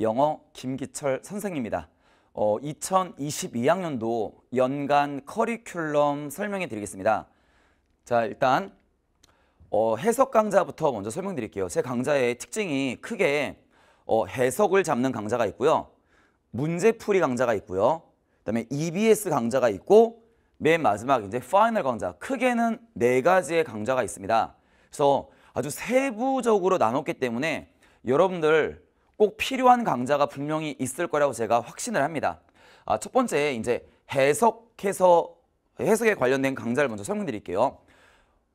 영어 김기철 선생입니다. 어, 2022학년도 연간 커리큘럼 설명해 드리겠습니다. 자, 일단 어, 해석 강좌부터 먼저 설명드릴게요. 제 강좌의 특징이 크게 어, 해석을 잡는 강좌가 있고요. 문제풀이 강좌가 있고요. 그다음에 EBS 강좌가 있고 맨 마지막 이제 파이널 강좌 크게는 네 가지의 강좌가 있습니다. 그래서 아주 세부적으로 나눴기 때문에 여러분들 꼭 필요한 강좌가 분명히 있을 거라고 제가 확신을 합니다. 아, 첫 번째 이제 해석해서 해석에 관련된 강좌를 먼저 설명드릴게요.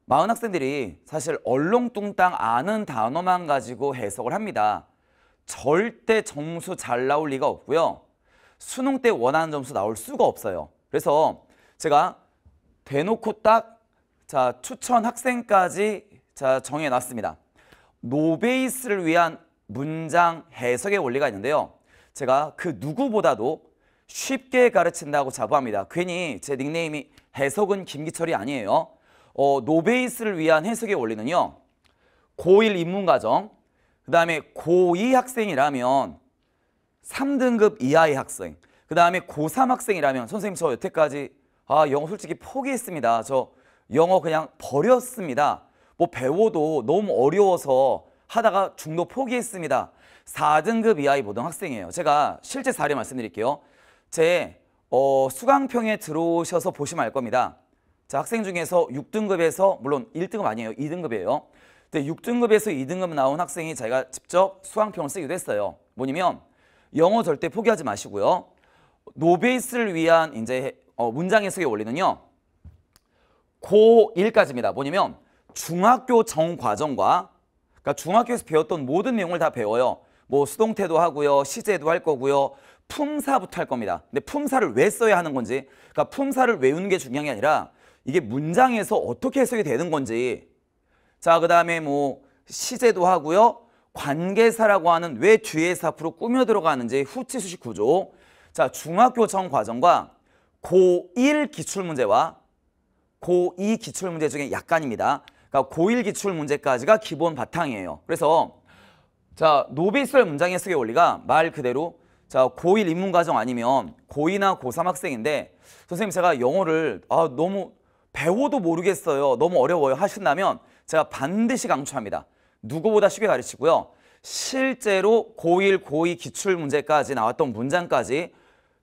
많은 학생들이 사실 얼렁뚱땅 아는 단어만 가지고 해석을 합니다. 절대 점수 잘 나올 리가 없고요. 수능 때 원하는 점수 나올 수가 없어요. 그래서 제가 대놓고 딱 자, 추천 학생까지 자, 정해놨습니다. 노베이스를 위한 문장 해석의 원리가 있는데요. 제가 그 누구보다도 쉽게 가르친다고 자부합니다. 괜히 제 닉네임이 해석은 김기철이 아니에요. 어, 노베이스를 위한 해석의 원리는요. 고1 입문과정, 그 다음에 고2 학생이라면 3등급 이하의 학생, 그 다음에 고3 학생이라면 선생님 저 여태까지 아 영어 솔직히 포기했습니다. 저 영어 그냥 버렸습니다. 뭐 배워도 너무 어려워서 하다가 중도 포기했습니다. 4등급 이하의 고등학생이에요. 제가 실제 사례 말씀드릴게요. 제 어, 수강평에 들어오셔서 보시면 알 겁니다. 자, 학생 중에서 6등급에서 물론 1등급 아니에요. 2등급이에요. 근데 6등급에서 2등급 나온 학생이 자기가 직접 수강평을 쓰기도 했어요. 뭐냐면 영어 절대 포기하지 마시고요. 노베이스를 위한 이제 어, 문장 해석의 원리는요. 고1까지입니다. 뭐냐면 중학교 정 과정과 그러니까 중학교에서 배웠던 모든 내용을 다 배워요. 뭐 수동태도 하고요. 시제도 할 거고요. 품사부터 할 겁니다. 근데 품사를 왜 써야 하는 건지 그러니까 품사를 외우는 게 중요한 게 아니라 이게 문장에서 어떻게 해석이 되는 건지 자 그다음에 뭐 시제도 하고요. 관계사라고 하는 왜 뒤에서 앞으로 꾸며 들어가는지 후치수식 구조 자 중학교 전 과정과 고1 기출문제와 고2 기출문제 중에 약간입니다. 그러니까 고1 기출 문제까지가 기본 바탕이에요. 그래서 자노비를 문장 해석의 원리가 말 그대로 자 고1 입문과정 아니면 고2나 고3 학생인데 선생님 제가 영어를 아 너무 배워도 모르겠어요. 너무 어려워요 하신다면 제가 반드시 강추합니다. 누구보다 쉽게 가르치고요. 실제로 고1, 고2 기출 문제까지 나왔던 문장까지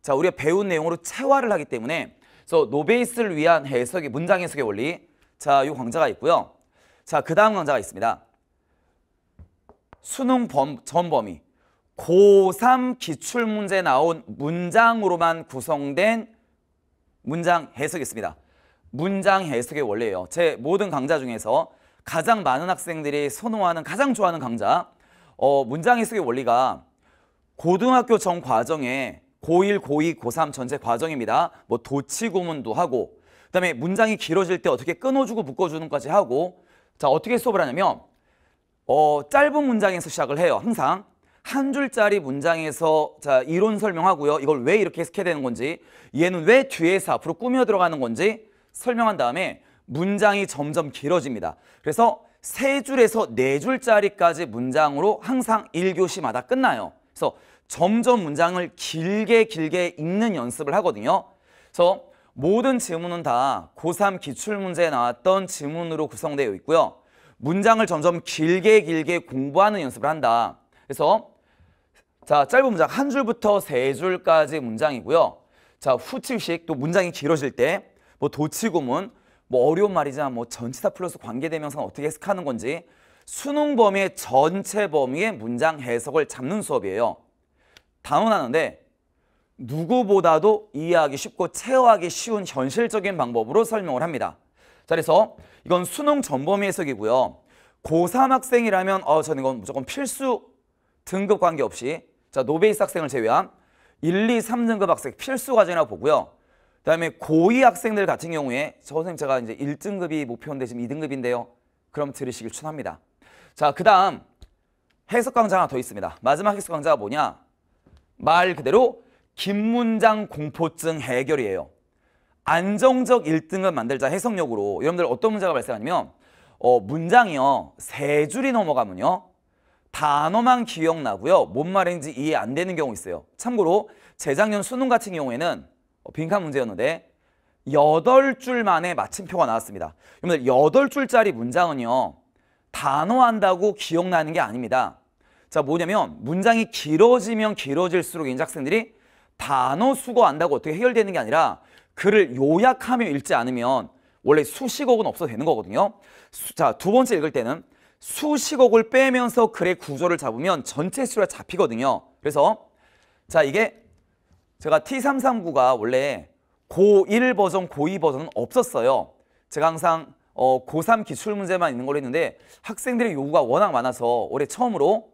자 우리가 배운 내용으로 체화를 하기 때문에 그래서 노베이스를 위한 해석의 문장 해석의 원리 자이강자가 있고요. 자, 그 다음 강좌가 있습니다. 수능 범, 전범위. 고3 기출문제 나온 문장으로만 구성된 문장 해석이 있습니다. 문장 해석의 원리예요. 제 모든 강좌 중에서 가장 많은 학생들이 선호하는 가장 좋아하는 강좌 어, 문장 해석의 원리가 고등학교 전 과정에 고1, 고2, 고3 전체 과정입니다. 뭐 도치 고문도 하고 그다음에 문장이 길어질 때 어떻게 끊어주고 묶어주는까지 하고 자, 어떻게 수업을 하냐면 어, 짧은 문장에서 시작을 해요. 항상 한 줄짜리 문장에서 자, 이론 설명하고요. 이걸 왜 이렇게 해석해야 되는 건지 얘는 왜 뒤에서 앞으로 꾸며 들어가는 건지 설명한 다음에 문장이 점점 길어집니다. 그래서 세 줄에서 네 줄짜리까지 문장으로 항상 1교시마다 끝나요. 그래서 점점 문장을 길게 길게 읽는 연습을 하거든요. 그래서 모든 지문은 다 고3 기출문제에 나왔던 지문으로 구성되어 있고요. 문장을 점점 길게 길게 공부하는 연습을 한다. 그래서 자 짧은 문장 한 줄부터 세 줄까지 문장이고요. 자 후치식 또 문장이 길어질 때 뭐 도치고문 뭐 어려운 말이지만 뭐 전치사 플러스 관계대명사 어떻게 해석하는 건지 수능 범위의 전체 범위의 문장 해석을 잡는 수업이에요. 단원하는데 누구보다도 이해하기 쉽고 체화하기 쉬운 현실적인 방법으로 설명을 합니다. 자, 그래서 이건 수능 전범위 해석이고요. 고3 학생이라면 어, 저는 이건 무조건 필수 등급 관계없이 자 노베이스 학생을 제외한 1, 2, 3등급 학생 필수 과제고 보고요. 그다음에 고2 학생들 같은 경우에 선생님 제가 이제 1등급이 목표인데 지금 2등급인데요. 그럼 들으시길 추천합니다. 자, 그다음 해석 강좌 하나 더 있습니다. 마지막 해석 강좌가 뭐냐? 말 그대로 긴 문장 공포증 해결이에요. 안정적 1등을 만들자 해석력으로 여러분들 어떤 문제가 발생하냐면 어, 문장이요. 세 줄이 넘어가면요. 단어만 기억나고요. 뭔 말인지 이해 안 되는 경우 있어요. 참고로 재작년 수능 같은 경우에는 어, 빈칸 문제였는데 여덟 줄 만에 마침표가 나왔습니다. 여러분들 여덟 줄짜리 문장은요. 단어 한다고 기억나는 게 아닙니다. 자 뭐냐면 문장이 길어지면 길어질수록 인학생들이 단어 수거한다고 어떻게 해결되는 게 아니라 글을 요약하며 읽지 않으면 원래 수식어는 없어도 되는 거거든요. 수, 자, 두 번째 읽을 때는 수식어를 빼면서 글의 구조를 잡으면 전체 수가 잡히거든요. 그래서 자, 이게 제가 T339가 원래 고1 버전, 고2 버전은 없었어요. 제가 항상 어, 고3 기출문제만 있는 걸 했는데 학생들의 요구가 워낙 많아서 올해 처음으로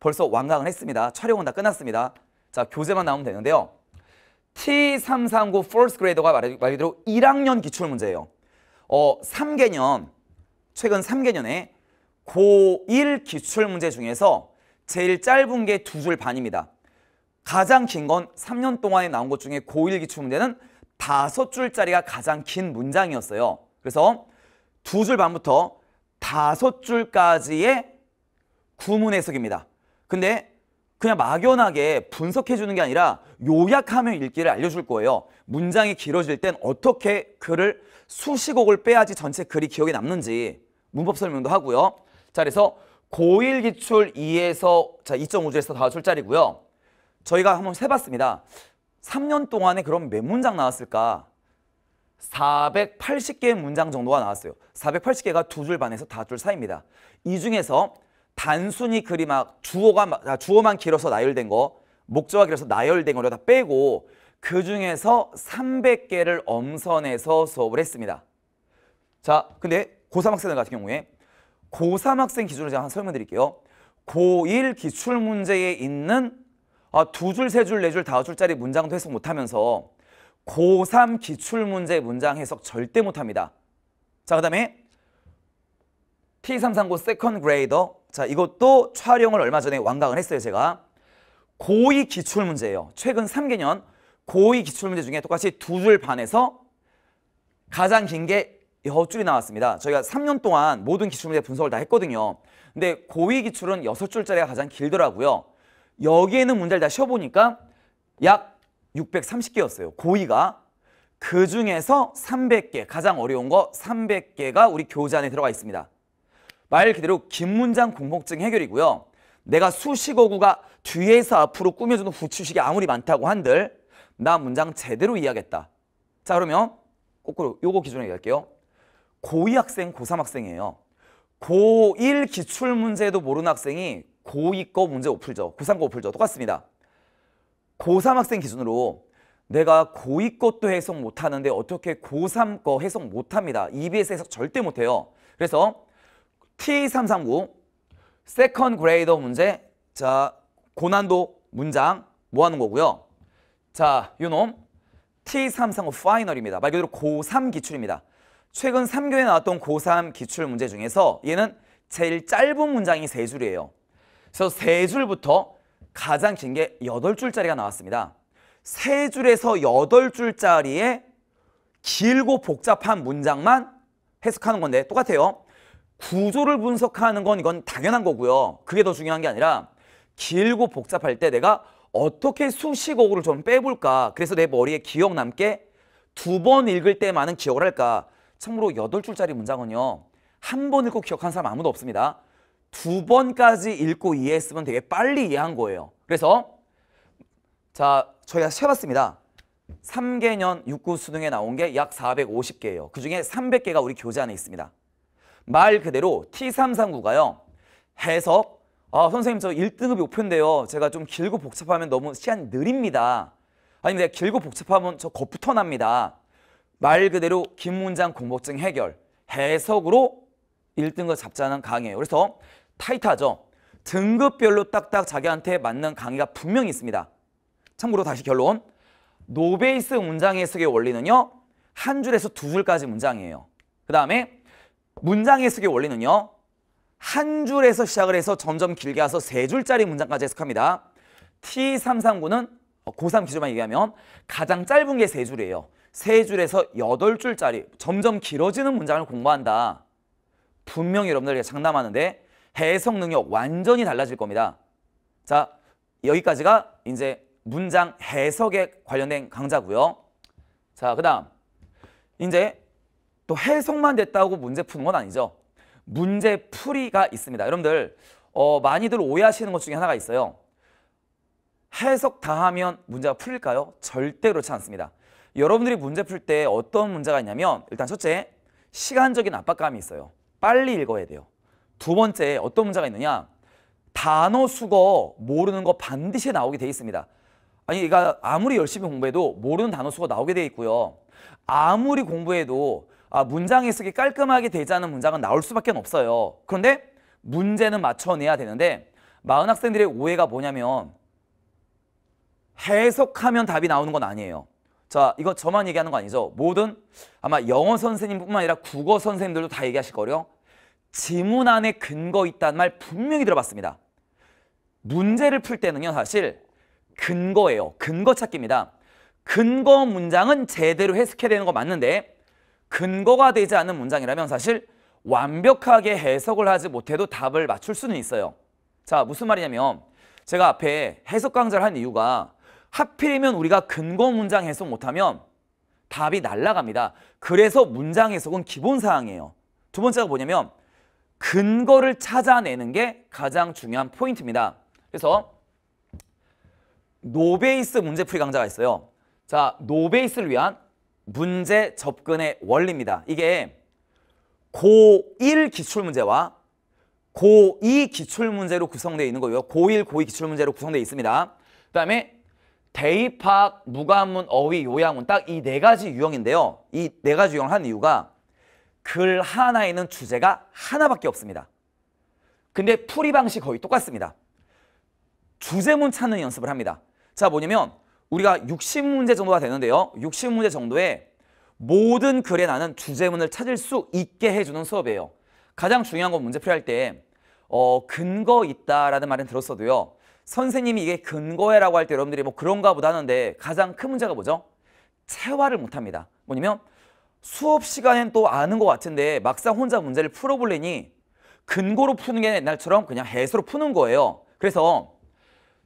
벌써 완강을 했습니다. 촬영은 다 끝났습니다. 자, 교재만 나오면 되는데요. T339 4 t grader가 말 그대로 1학년 기출문제예요. 어, 3개년, 최근 3개년에 고1 기출문제 중에서 제일 짧은 게 두 줄 반입니다. 가장 긴 건 3년 동안에 나온 것 중에 고1 기출문제는 다섯 줄짜리가 가장 긴 문장이었어요. 그래서 두 줄 반부터 다섯 줄까지의 구문 해석입니다. 근데 그냥 막연하게 분석해 주는 게 아니라 요약하며 읽기를 알려줄 거예요. 문장이 길어질 땐 어떻게 글을 수식곡을 빼야지 전체 글이 기억에 남는지 문법 설명도 하고요. 자, 그래서 고1 기출 2에서 자 2.5주에서 다 출짜리고요. 저희가 한번 세봤습니다. 3년 동안에 그럼 몇 문장 나왔을까? 4 8 0개 문장 정도가 나왔어요. 480개가 두 줄 반에서 다 줄 사이입니다. 이 중에서 단순히 글이 막 주어가 아, 주어만 길어서 나열된 거, 목적어 길어서 나열된 거를 다 빼고 그 중에서 300개를 엄선해서 수업을 했습니다. 자, 근데 고3 학생들 같은 경우에 고3 학생 기준으로 제가 한 설명드릴게요. 고1 기출문제에 있는 아, 두 줄, 세 줄, 네 줄, 다섯 줄짜리 문장도 해석 못하면서 고3 기출문제 문장 해석 절대 못합니다. 자, 그 다음에 P339 세컨 그레이더 자 이것도 촬영을 얼마 전에 완강을 했어요 제가 고2 기출문제예요 최근 3개년 고2 기출문제 중에 똑같이 두 줄 반에서 가장 긴 게 여줄이 나왔습니다 저희가 3년 동안 모든 기출문제 분석을 다 했거든요 근데 고2 기출은 6줄짜리가 가장 길더라고요 여기에 는 문제를 다 쉬어보니까 약 630개였어요 고2가 그 중에서 300개 가장 어려운 거 300개가 우리 교재 안에 들어가 있습니다 말 그대로 긴 문장 공복증 해결이고요. 내가 수식어구가 뒤에서 앞으로 꾸며주는 후추식이 아무리 많다고 한들 나 문장 제대로 이해하겠다. 자 그러면 거꾸로 요거 기준으로 얘기할게요. 고2 학생, 고3 학생이에요. 고1 기출문제도 모르는 학생이 고2 거 문제 오풀죠. 고3 거 오풀죠. 똑같습니다. 고3 학생 기준으로 내가 고2 것도 해석 못하는데 어떻게 고3 거 해석 못합니다. EBS 해석 절대 못해요. 그래서 P339 세컨 그레이더 문제 자 고난도 문장 뭐 하는 거고요 자 요놈 T339 파이널입니다 말 그대로 고3 기출입니다 최근 3교에 나왔던 고3 기출 문제 중에서 얘는 제일 짧은 문장이 세줄이에요 그래서 세줄부터 가장 긴 게 여덟 줄짜리가 나왔습니다 세줄에서 여덟 줄짜리의 길고 복잡한 문장만 해석하는 건데 똑같아요 구조를 분석하는 건 이건 당연한 거고요. 그게 더 중요한 게 아니라 길고 복잡할 때 내가 어떻게 수식어구를 좀 빼볼까. 그래서 내 머리에 기억 남게 두 번 읽을 때만은 기억을 할까. 참고로 여덟 줄짜리 문장은요. 한 번 읽고 기억한 사람 아무도 없습니다. 두 번까지 읽고 이해했으면 되게 빨리 이해한 거예요. 그래서 자 저희가 세봤습니다. 3개년 6구 수능에 나온 게 약 450개예요. 그중에 300개가 우리 교재 안에 있습니다. 말 그대로 T339가요. 해석, 아 선생님 저 1등급 목표인데요. 제가 좀 길고 복잡하면 너무 시간이 느립니다. 아니 내가 길고 복잡하면 저 겁부터 납니다. 말 그대로 긴 문장 공복증 해결, 해석으로 1등급 잡자는 강의예요. 그래서 타이트하죠. 등급별로 딱딱 자기한테 맞는 강의가 분명히 있습니다. 참고로 다시 결론. 노베이스 문장 해석의 원리는요. 한 줄에서 두 줄까지 문장이에요. 그 다음에 문장 해석의 원리는요. 한 줄에서 시작을 해서 점점 길게 와서 세 줄짜리 문장까지 해석합니다. T339는 고3 기준만 얘기하면 가장 짧은 게 세 줄이에요. 세 줄에서 여덟 줄짜리 점점 길어지는 문장을 공부한다. 분명히 여러분들에게 장담하는데 해석 능력 완전히 달라질 겁니다. 자, 여기까지가 이제 문장 해석에 관련된 강좌고요. 자, 그 다음 이제 또 해석만 됐다고 문제 푸는 건 아니죠. 문제 풀이가 있습니다. 여러분들 어, 많이들 오해하시는 것 중에 하나가 있어요. 해석 다 하면 문제가 풀릴까요? 절대 그렇지 않습니다. 여러분들이 문제 풀 때 어떤 문제가 있냐면 일단 첫째 시간적인 압박감이 있어요. 빨리 읽어야 돼요. 두 번째 어떤 문제가 있느냐 단어 수거 모르는 거 반드시 나오게 돼 있습니다. 아니 그러니까 아무리 열심히 공부해도 모르는 단어 수가 나오게 돼 있고요. 아무리 공부해도 아, 문장 해석이 깔끔하게 되지 않은 문장은 나올 수밖에 없어요. 그런데 문제는 맞춰내야 되는데 마흔 학생들의 오해가 뭐냐면 해석하면 답이 나오는 건 아니에요. 자, 이거 저만 얘기하는 거 아니죠. 모든 아마 영어 선생님뿐만 아니라 국어 선생님들도 다 얘기하실 거요. 지문 안에 근거 있다는 말 분명히 들어봤습니다. 문제를 풀 때는요, 사실 근거예요. 근거 찾기입니다. 근거 문장은 제대로 해석해야 되는 거 맞는데 근거가 되지 않는 문장이라면 사실 완벽하게 해석을 하지 못해도 답을 맞출 수는 있어요. 자, 무슨 말이냐면 제가 앞에 해석 강좌를 한 이유가 하필이면 우리가 근거 문장 해석 못하면 답이 날라갑니다. 그래서 문장 해석은 기본 사항이에요. 두 번째가 뭐냐면 근거를 찾아내는 게 가장 중요한 포인트입니다. 그래서 노베이스 문제풀이 강좌가 있어요. 자, 노베이스를 위한 문제 접근의 원리입니다. 이게 고1 기출문제와 고2 기출문제로 구성되어 있는 거예요. 고1, 고2 기출문제로 구성되어 있습니다. 그 다음에 대입학, 무관문, 어휘, 요양문 딱 이 네 가지 유형인데요. 이 네 가지 유형을 한 이유가 글 하나에는 주제가 하나밖에 없습니다. 근데 풀이 방식 거의 똑같습니다. 주제문 찾는 연습을 합니다. 자, 뭐냐면 우리가 60문제 정도가 되는데요. 60문제 정도에 모든 글에 나는 주제문을 찾을 수 있게 해주는 수업이에요. 가장 중요한 건 문제 풀이할 때 어, 근거 있다라는 말은 들었어도요. 선생님이 이게 근거해라고 할 때 여러분들이 뭐 그런가 보다 하는데 가장 큰 문제가 뭐죠? 체화를 못합니다. 뭐냐면 수업 시간엔 또 아는 것 같은데 막상 혼자 문제를 풀어보려니 근거로 푸는 게 옛날처럼 그냥 해소로 푸는 거예요. 그래서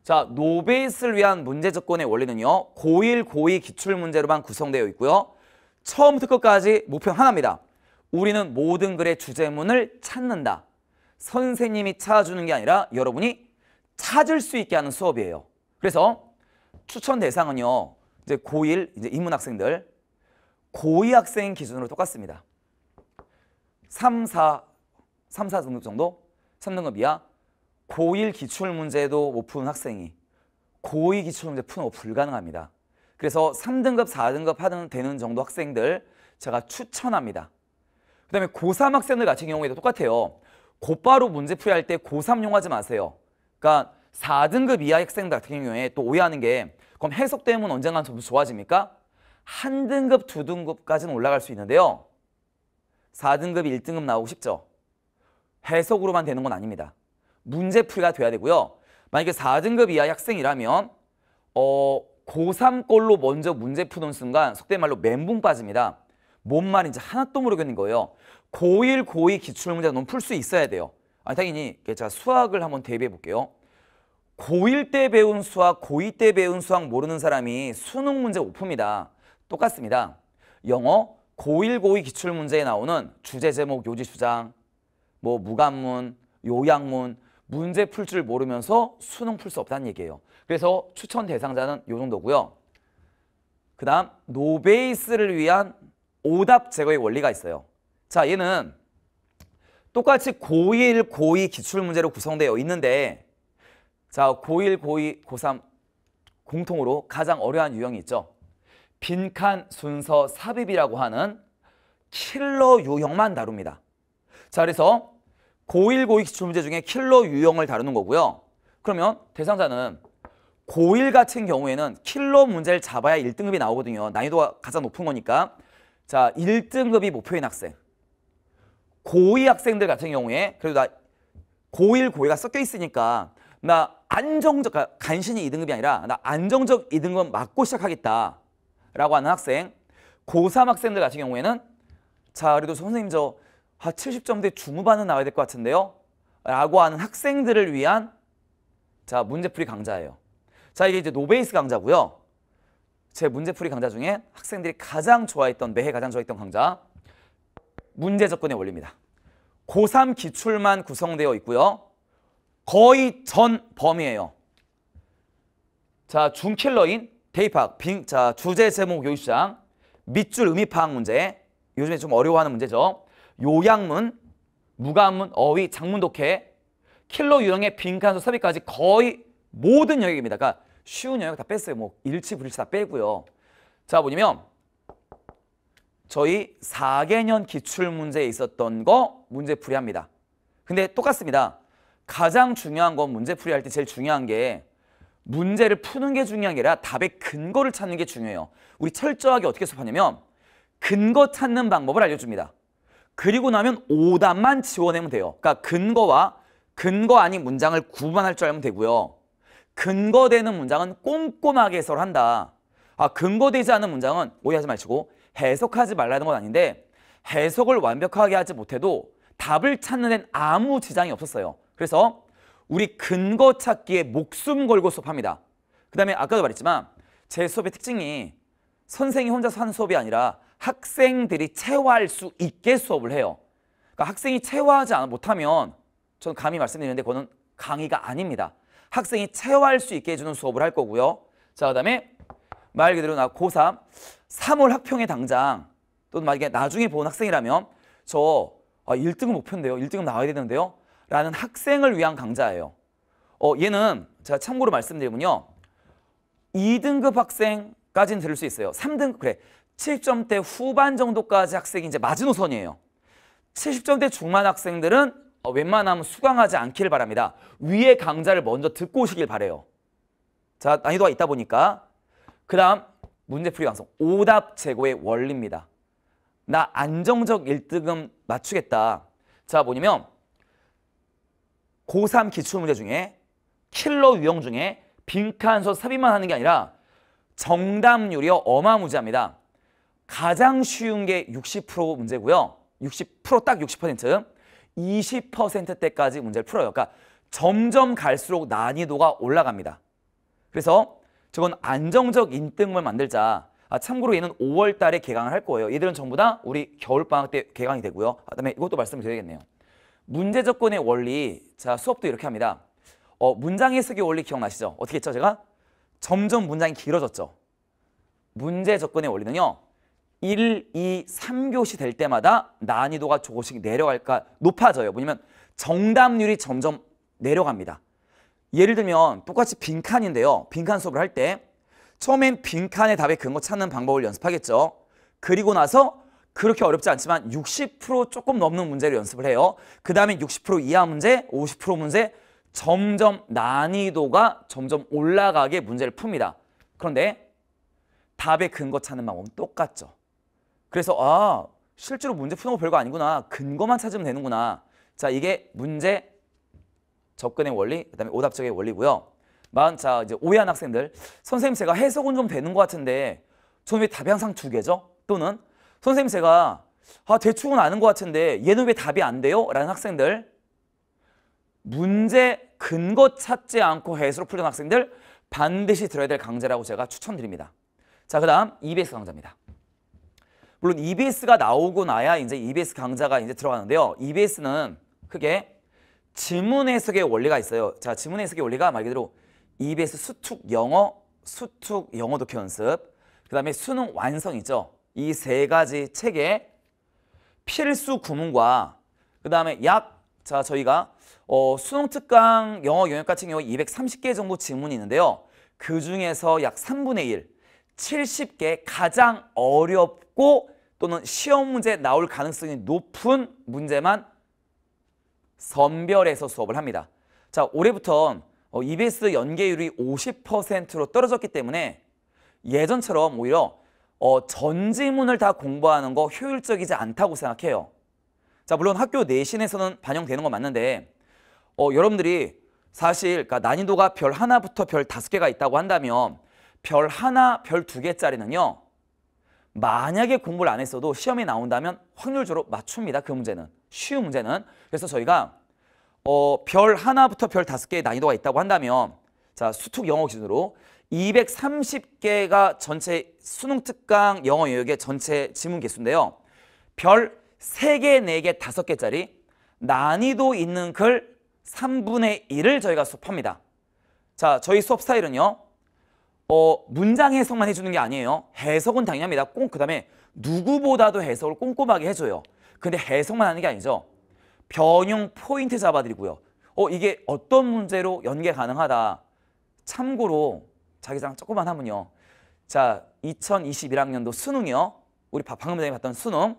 자, 노베이스를 위한 문제 접근의 원리는요. 고1, 고2 기출문제로만 구성되어 있고요. 처음부터 끝까지 목표 하나입니다. 우리는 모든 글의 주제문을 찾는다. 선생님이 찾아주는 게 아니라 여러분이 찾을 수 있게 하는 수업이에요. 그래서 추천 대상은요. 이제 고1 이제 인문 학생들 고2 학생 기준으로 똑같습니다. 3, 4, 3, 4등급 정도? 3등급 이하 고1 기출문제도 못 푸는 학생이 고2 기출문제 푸는 거 불가능합니다. 그래서 3등급, 4등급 하는 되는 정도 학생들 제가 추천합니다. 그 다음에 고3 학생들 같은 경우에도 똑같아요. 곧바로 문제 풀이할 때 고3 용하지 마세요. 그러니까 4등급 이하 학생들 같은 경우에 또 오해하는 게 그럼 해석 때문 언젠간 점수 좋아집니까? 한 등급, 두 등급까지는 올라갈 수 있는데요. 4등급, 1등급 나오고 싶죠? 해석으로만 되는 건 아닙니다. 문제풀이가 돼야 되고요. 만약에 4등급 이하 학생이라면 어, 고3꼴로 먼저 문제 푸는 순간 속된 말로 멘붕 빠집니다. 뭔 말인지 하나도 모르겠는 거예요. 고1, 고2 기출문제 너풀수 있어야 돼요. 아 당연히 제가 수학을 한번 대비해 볼게요. 고1 때 배운 수학, 고2 때 배운 수학 모르는 사람이 수능 문제 못 풉니다. 똑같습니다. 영어, 고1, 고2 기출문제에 나오는 주제 제목, 요지 주장, 뭐 무관문, 요양문 문제 풀 줄 모르면서 수능 풀 수 없다는 얘기예요. 그래서 추천 대상자는 이 정도고요. 그 다음 노베이스를 위한 오답 제거의 원리가 있어요. 자 얘는 똑같이 고1, 고2 기출문제로 구성되어 있는데 자 고1, 고2, 고3 공통으로 가장 어려운 유형이 있죠. 빈칸 순서 삽입이라고 하는 킬러 유형만 다룹니다. 자 그래서 고1, 고2 기출문제 중에 킬러 유형을 다루는 거고요. 그러면 대상자는 고1 같은 경우에는 킬러 문제를 잡아야 1등급이 나오거든요. 난이도가 가장 높은 거니까. 자, 1등급이 목표인 학생. 고2 학생들 같은 경우에 그래도 나 고1, 고2가 섞여 있으니까 나 안정적, 간신히 2등급이 아니라 나 안정적 2등급 맞고 시작하겠다 라고 하는 학생 고3 학생들 같은 경우에는 자 그래도 선생님 저 아, 70점대 중후반은 나와야 될 것 같은데요. 라고 하는 학생들을 위한 자 문제풀이 강좌예요. 자 이게 이제 노베이스 강좌고요. 제 문제풀이 강좌 중에 학생들이 가장 좋아했던 매해 가장 좋아했던 강좌 문제 접근의 원리입니다. 고3 기출만 구성되어 있고요. 거의 전 범위예요. 자 중킬러인 대입학, 빙, 자 주제 제목 요입장 밑줄 의미 파악 문제 요즘에 좀 어려워하는 문제죠. 요양문, 무관문, 어휘, 장문 독해, 킬러 유형의 빈칸소 섭외까지 거의 모든 영역입니다. 그러니까 쉬운 영역 다 뺐어요. 뭐 일치, 불일치 다 빼고요. 자, 보시면 저희 4개년 기출문제에 있었던 거 문제 풀이합니다. 근데 똑같습니다. 가장 중요한 건 문제 풀이할 때 제일 중요한 게 문제를 푸는 게 중요한 게 아니라 답의 근거를 찾는 게 중요해요. 우리 철저하게 어떻게 수업하냐면 근거 찾는 방법을 알려줍니다. 그리고 나면 오답만 지워내면 돼요. 그러니까 근거와 근거 아닌 문장을 구분할 줄 알면 되고요. 근거되는 문장은 꼼꼼하게 해설을 한다. 아, 근거되지 않은 문장은 오해하지 마시고 해석하지 말라는 건 아닌데 해석을 완벽하게 하지 못해도 답을 찾는 데는 아무 지장이 없었어요. 그래서 우리 근거 찾기에 목숨 걸고 수업합니다. 그 다음에 아까도 말했지만 제 수업의 특징이 선생이 혼자서 하는 수업이 아니라 학생들이 체화할 수 있게 수업을 해요. 그러니까 학생이 체화하지 못하면 저는 감히 말씀드리는데 그거는 강의가 아닙니다. 학생이 체화할 수 있게 해주는 수업을 할 거고요. 자, 그 다음에 말 그대로 나 고3, 3월 학평에 당장 또는 만약에 나중에 본 학생이라면 저 아, 1등은 목표인데요. 1등은 나와야 되는데요. 라는 학생을 위한 강좌예요. 어, 얘는 제가 참고로 말씀드리면요. 2등급 학생까지는 들을 수 있어요. 3등급, 그래. 70점대 후반 정도까지 학생이 이제 마지노선이에요. 70점대 중반 학생들은 어, 웬만하면 수강하지 않기를 바랍니다. 위에 강좌를 먼저 듣고 오시길 바래요. 자, 난이도가 있다 보니까 그 다음 문제풀이 강성 오답 제고의 원리입니다. 나 안정적 1등음 맞추겠다. 자, 뭐냐면 고3 기출문제 중에 킬러 유형 중에 빈칸 서 삽입만 하는 게 아니라 정답률이 어마무지합니다. 가장 쉬운 게 60% 문제고요. 60%딱 60%. 20%대까지 문제를 풀어요. 그러니까 점점 갈수록 난이도가 올라갑니다. 그래서 저건 안정적 인등을 만들자. 아, 참고로 얘는 5월 달에 개강을 할 거예요. 얘들은 전부 다 우리 겨울방학 때 개강이 되고요. 아, 그다음에 이것도 말씀드려야겠네요. 을 문제 접근의 원리. 자, 수업도 이렇게 합니다. 어, 문장 해석의 원리 기억나시죠? 어떻게 했죠, 제가? 점점 문장이 길어졌죠. 문제 접근의 원리는요. 1, 2, 3교시 될 때마다 난이도가 조금씩 내려갈까 높아져요. 뭐냐면 정답률이 점점 내려갑니다. 예를 들면 똑같이 빈칸인데요. 빈칸 수업을 할 때 처음엔 빈칸의 답에 근거 찾는 방법을 연습하겠죠. 그리고 나서 그렇게 어렵지 않지만 60% 조금 넘는 문제를 연습을 해요. 그 다음에 60% 이하 문제, 50% 문제 점점 난이도가 점점 올라가게 문제를 풉니다. 그런데 답에 근거 찾는 방법은 똑같죠. 그래서 아 실제로 문제 푸는 거 별거 아니구나. 근거만 찾으면 되는구나. 자 이게 문제 접근의 원리, 그다음에 오답적의 원리고요. 만, 자 이제 오해한 학생들, 선생님 제가 해석은 좀 되는 것 같은데 저는 왜 답이 항상 두 개죠? 또는 선생님 제가 아 대충은 아는 것 같은데 얘는 왜 답이 안 돼요? 라는 학생들 문제 근거 찾지 않고 해수로 풀린 학생들 반드시 들어야 될 강좌라고 제가 추천드립니다. 자, 그 다음 EBS 강좌입니다. 물론 EBS가 나오고 나야 이제 EBS 강좌가 이제 들어가는데요. EBS는 크게 지문 해석의 원리가 있어요. 자, 지문 해석의 원리가 말 그대로 EBS 수특 영어, 수특 영어 독해 연습, 그 다음에 수능 완성 이죠. 이 세 가지 책의 필수 구문과 그 다음에 약, 자, 저희가 어, 수능 특강 영어 영역 같은 경우 230개 정도 지문이 있는데요. 그 중에서 약 3분의 1, 70개 가장 어렵고 또는 시험 문제 나올 가능성이 높은 문제만 선별해서 수업을 합니다. 자, 올해부터 어, EBS 연계율이 50%로 떨어졌기 때문에 예전처럼 오히려 어, 전지문을 다 공부하는 거 효율적이지 않다고 생각해요. 자, 물론 학교 내신에서는 반영되는 건 맞는데 어, 여러분들이 사실 그러니까 난이도가 별 하나부터 별 다섯 개가 있다고 한다면 별 하나, 별 두 개짜리는요. 만약에 공부를 안 했어도 시험에 나온다면 확률적으로 맞춥니다. 그 문제는. 쉬운 문제는. 그래서 저희가 어, 별 하나부터 별 다섯 개의 난이도가 있다고 한다면 자 수특 영어 기준으로 230개가 전체 수능 특강 영어 영역의 전체 지문 개수인데요. 별 3개, 4개, 5개짜리 난이도 있는 글 3분의 1을 저희가 수업합니다. 자, 저희 수업 스타일은요. 어, 문장 해석만 해주는 게 아니에요. 해석은 당연합니다. 꼭그 다음에 누구보다도 해석을 꼼꼼하게 해줘요. 근데 해석만 하는 게 아니죠. 변형 포인트 잡아드리고요. 어, 이게 어떤 문제로 연계 가능하다. 참고로 자기장 조금만 하면요. 자, 2021학년도 수능이요. 우리 방금 전에 봤던 수능.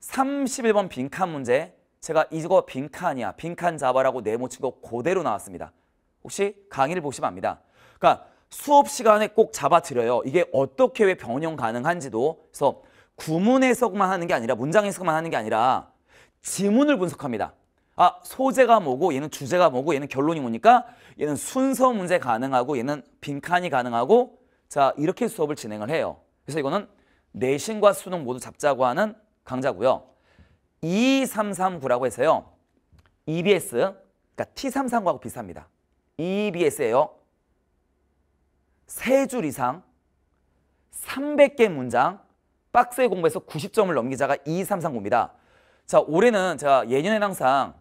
31번 빈칸 문제. 제가 이거 빈칸이야. 빈칸 잡아라고 네모 친거 그대로 나왔습니다. 혹시 강의를 보시면 압니다. 그러니까 수업 시간에 꼭 잡아드려요. 이게 어떻게 왜 변형 가능한지도 그래서 구문 에서만 하는 게 아니라 문장 에서만 하는 게 아니라 지문을 분석합니다. 아 소재가 뭐고 얘는 주제가 뭐고 얘는 결론이 뭐니까 얘는 순서 문제 가능하고 얘는 빈칸이 가능하고 자 이렇게 수업을 진행을 해요. 그래서 이거는 내신과 수능 모두 잡자고 하는 강좌고요. 2339라고 e 해서요. EBS, 그러니까 t 3 3과 비슷합니다. EBS예요. 세줄 이상 300개 문장 빡세 공부해서 90점을 넘기자가 2 3, 3 9입니다자 올해는 제가 예년에 항상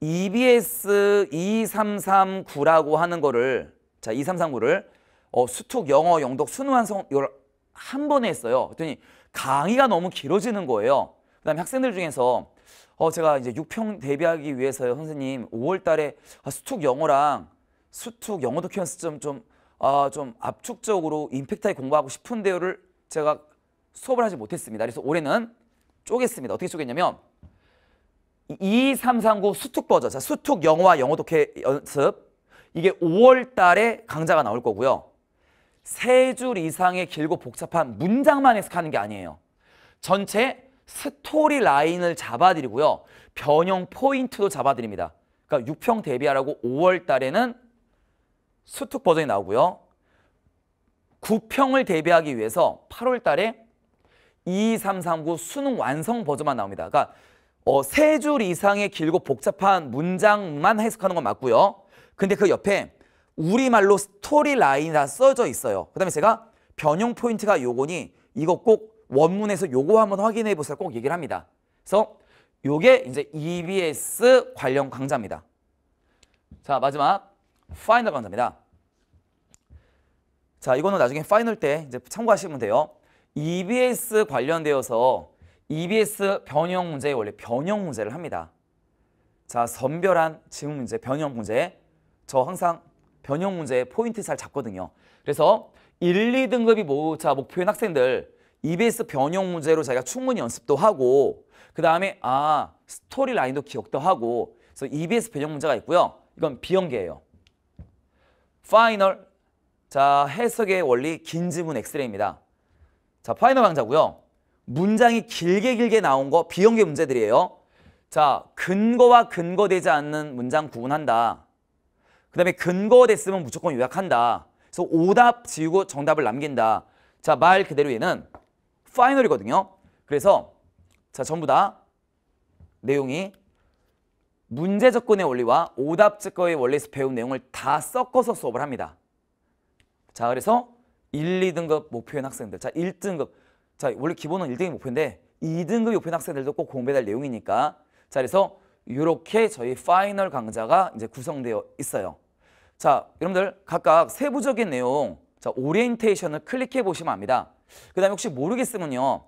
EBS 2339라고 하는 거를 자 2339를 어, 수특 영어 영독 순환성 이걸 한 번에 했어요. 그랬더니 강의가 너무 길어지는 거예요. 그다음에 학생들 중에서 어 제가 이제 6평 대비하기 위해서요 선생님 5월 달에 수특 영어랑 수특 영어도 키웠을 좀좀 어, 좀 압축적으로 임팩트하게 공부하고 싶은대우를 제가 수업을 하지 못했습니다. 그래서 올해는 쪼갰습니다. 어떻게 쪼갰냐면 2, 3, 3, 9 수특 버전. 자, 수특 영어와 영어 독해 연습. 이게 5월 달에 강좌가 나올 거고요. 세 줄 이상의 길고 복잡한 문장만 해석하는 게 아니에요. 전체 스토리 라인을 잡아드리고요. 변형 포인트도 잡아드립니다. 그러니까 6평 대비하라고 5월 달에는 수특 버전이 나오고요. 구평을 대비하기 위해서 8월 달에 2 3 3 9 수능 완성 버전만 나옵니다. 그러니까 어, 세 줄 이상의 길고 복잡한 문장만 해석하는 건 맞고요. 근데 그 옆에 우리말로 스토리 라인이라 써져 있어요. 그 다음에 제가 변형 포인트가 요거니 이거 꼭 원문에서 요거 한번 확인해 보세요. 꼭 얘기를 합니다. 그래서 요게 이제 EBS 관련 강좌입니다. 자, 마지막 파이널 강좌입니다. 자, 이거는 나중에 파이널 때 이제 참고하시면 돼요. EBS 관련되어서 EBS 변형 문제 원래 변형 문제를 합니다. 자, 선별한 지문 문제, 변형 문제. 저 항상 변형 문제 포인트 잘 잡거든요. 그래서 1, 2등급이 모차 목표인 학생들 EBS 변형 문제로 자가 충분히 연습도 하고 그 다음에 아 스토리 라인도 기억도 하고 그래서 EBS 변형 문제가 있고요. 이건 비형계예요. 파이널 자 해석의 원리 긴 지문 엑스레이입니다. 자 파이널 강좌고요. 문장이 길게 길게 나온 거 비영계 문제들이에요. 자 근거와 근거되지 않는 문장 구분한다. 그 다음에 근거됐으면 무조건 요약한다. 그래서 오답 지우고 정답을 남긴다. 자 말 그대로 얘는 파이널이거든요. 그래서 자 전부 다 내용이 문제 접근의 원리와 오답 즉거의 원리에서 배운 내용을 다 섞어서 수업을 합니다. 자, 그래서 1, 2등급 목표인 학생들. 자, 1등급. 자, 원래 기본은 1등이 목표인데 2등급 목표인 학생들도 꼭 공부해야 내용이니까. 자, 그래서 이렇게 저희 파이널 강좌가 이제 구성되어 있어요. 자, 여러분들 각각 세부적인 내용, 자, 오리엔테이션을 클릭해 보시면 압니다. 그 다음에 혹시 모르겠으면요.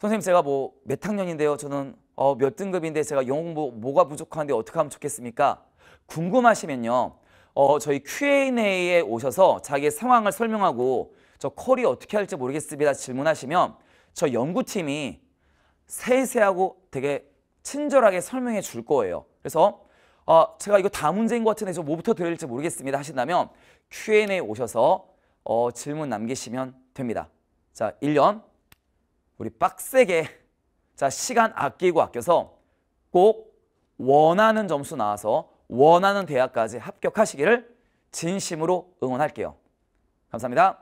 선생님 제가 뭐 몇 학년인데요. 저는 어, 몇 등급인데 제가 영어 공부 뭐가 부족한데 어떻게 하면 좋겠습니까? 궁금하시면요. 어, 저희 Q&A에 오셔서 자기의 상황을 설명하고 저 커리 어떻게 할지 모르겠습니다 질문하시면 저 연구팀이 세세하고 되게 친절하게 설명해 줄 거예요. 그래서 어, 제가 이거 다 문제인 것 같은데 저 뭐부터 드릴지 모르겠습니다 하신다면 Q&A 오셔서 어, 질문 남기시면 됩니다. 자, 1년 우리 빡세게 자 시간 아끼고 아껴서 꼭 원하는 점수 나와서 원하는 대학까지 합격하시기를 진심으로 응원할게요. 감사합니다.